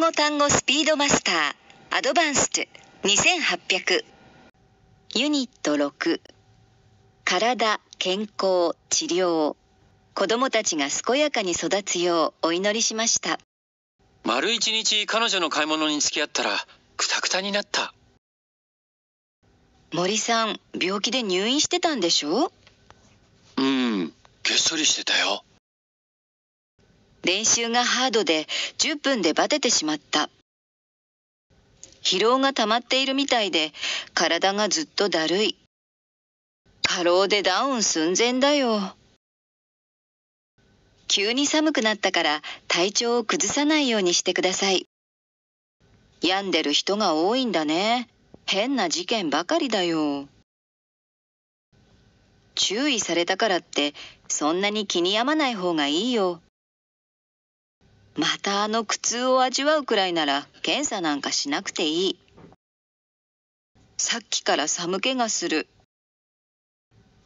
本語単語スピードマスターアドバンスト2800ユニット6体健康治療子供たちが健やかに育つようお祈りしました丸一日彼女の買い物に付き合ったらクタクタになった森さん病気で入院してたんでしょうんげっそりしてたよ練習がハードで10分でバテてしまった。疲労が溜まっているみたいで体がずっとだるい。過労でダウン寸前だよ。急に寒くなったから体調を崩さないようにしてください。病んでる人が多いんだね。変な事件ばかりだよ。注意されたからってそんなに気に病まない方がいいよ。またあの苦痛を味わうくらいなら検査なんかしなくていい。さっきから寒気がする。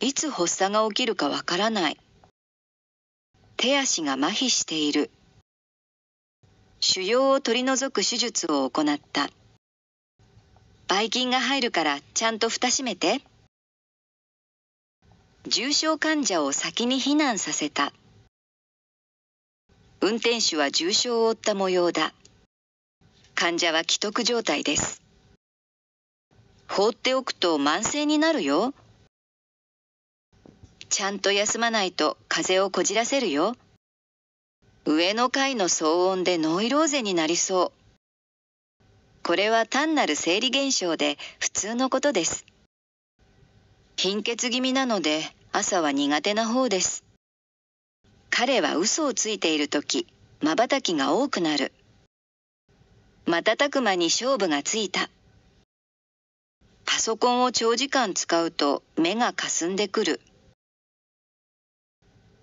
いつ発作が起きるかわからない。手足が麻痺している。腫瘍を取り除く手術を行った。ばい菌が入るからちゃんと蓋閉めて。重症患者を先に避難させた。運転手は重傷を負った模様だ。患者は危篤状態です。放っておくと慢性になるよ。ちゃんと休まないと風邪をこじらせるよ。上の階の騒音でノイローゼになりそう。これは単なる生理現象で普通のことです。貧血気味なので朝は苦手な方です。彼は嘘をついている時瞬きが多くなる瞬く間に勝負がついたパソコンを長時間使うと目がかすんでくる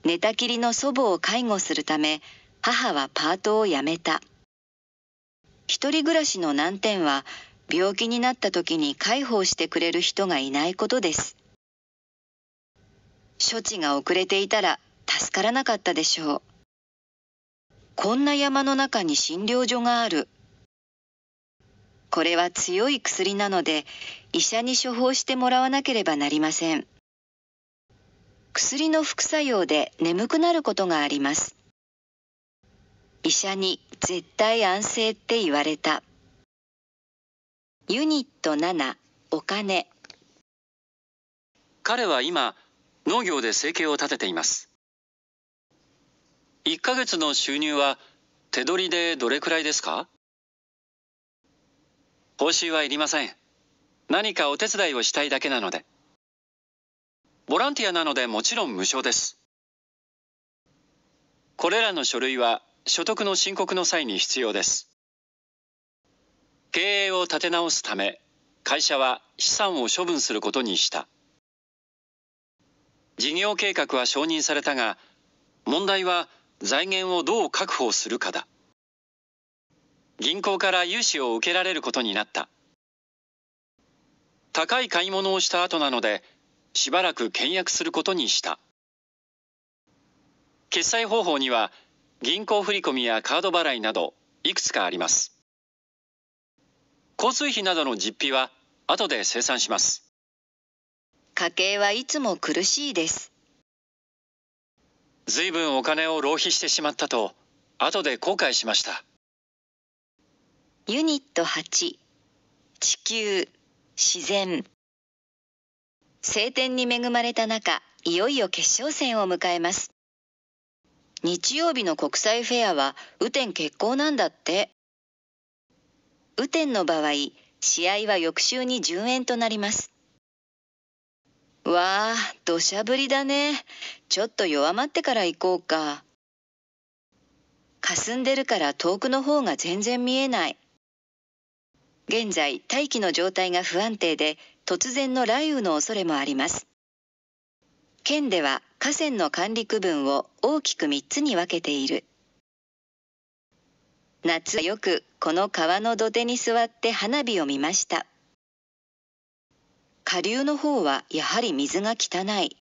寝たきりの祖母を介護するため母はパートを辞めた一人暮らしの難点は病気になった時に介抱してくれる人がいないことです処置が遅れていたら助からなかったでしょう。こんな山の中に診療所がある。これは強い薬なので、医者に処方してもらわなければなりません。薬の副作用で眠くなることがあります。医者に絶対安静って言われた。ユニット7、お金。彼は今、農業で生計を立てています。1ヶ月の収入は手取りでどれくらいですか報酬はいりません。何かお手伝いをしたいだけなので。ボランティアなのでもちろん無償です。これらの書類は所得の申告の際に必要です。経営を立て直すため、会社は資産を処分することにした。事業計画は承認されたが、問題は財源をどう確保するかだ銀行から融資を受けられることになった高い買い物をした後なのでしばらく契約することにした決済方法には銀行振込やカード払いなどいくつかあります交通費などの実費は後で清算します家計はいつも苦しいです随分お金を浪費してしまったと、後で後悔しました。ユニット8、地球、自然。晴天に恵まれた中、いよいよ決勝戦を迎えます。日曜日の国際フェアは雨天決行なんだって。雨天の場合、試合は翌週に順延となります。わあ、土砂降りだね。ちょっと弱まってから行こうか。霞んでるから遠くの方が全然見えない。現在、大気の状態が不安定で、突然の雷雨の恐れもあります。県では河川の管理区分を大きく3つに分けている。夏よくこの川の土手に座って花火を見ました。下流の方はやはり水が汚い。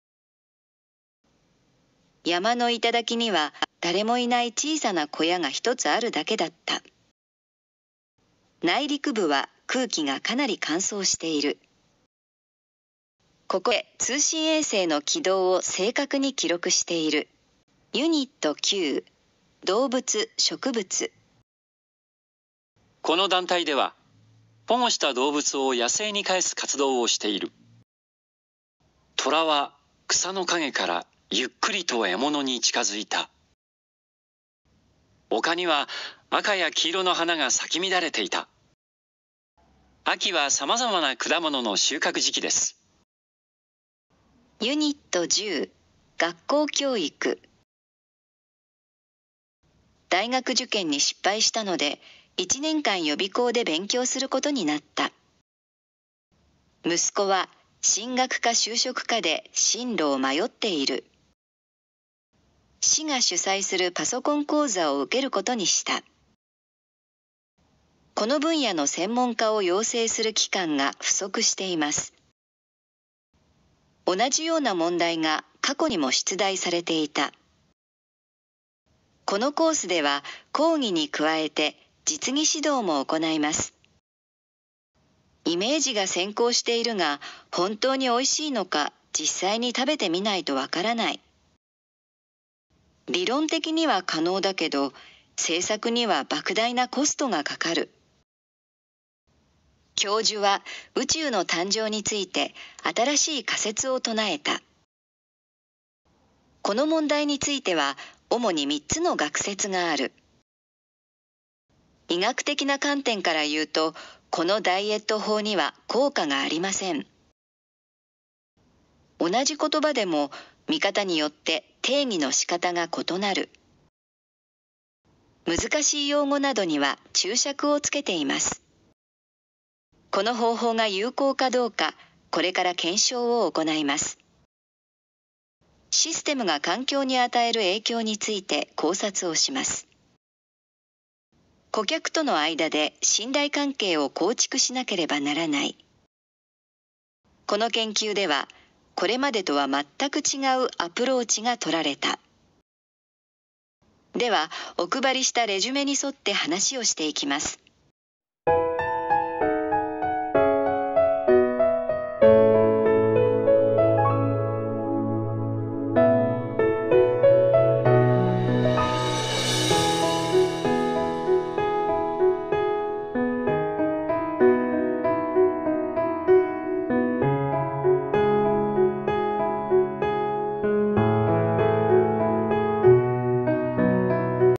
山の頂には誰もいない小さな小屋が一つあるだけだった。内陸部は空気がかなり乾燥している。ここへ通信衛星の軌道を正確に記録している。ユニット9動物植物この団体では保護した動物を野生に返す活動をしている。虎は草の陰からゆっくりと獲物に近づいた。丘には赤や黄色の花が咲き乱れていた。秋は様々な果物の収穫時期です。ユニット10学校教育大学受験に失敗したので1年間予備校で勉強することになった息子は進学か就職かで進路を迷っている市が主催するパソコン講座を受けることにしたこの分野の専門家を養成する機関が不足しています同じような問題が過去にも出題されていたこのコースでは講義に加えて実技指導も行います。イメージが先行しているが本当に美味しいのか実際に食べてみないとわからない。理論的には可能だけど制作には莫大なコストがかかる。教授は宇宙の誕生について新しい仮説を唱えた。この問題については主に3つの学説がある。医学的な観点から言うとこのダイエット法には効果がありません同じ言葉でも見方によって定義の仕方が異なる難しい用語などには注釈をつけていますこの方法が有効かどうかこれから検証を行いますシステムが環境に与える影響について考察をします顧客との間で信頼関係を構築しなければならない。この研究では、これまでとは全く違うアプローチが取られた。では、お配りしたレジュメに沿って話をしていきます。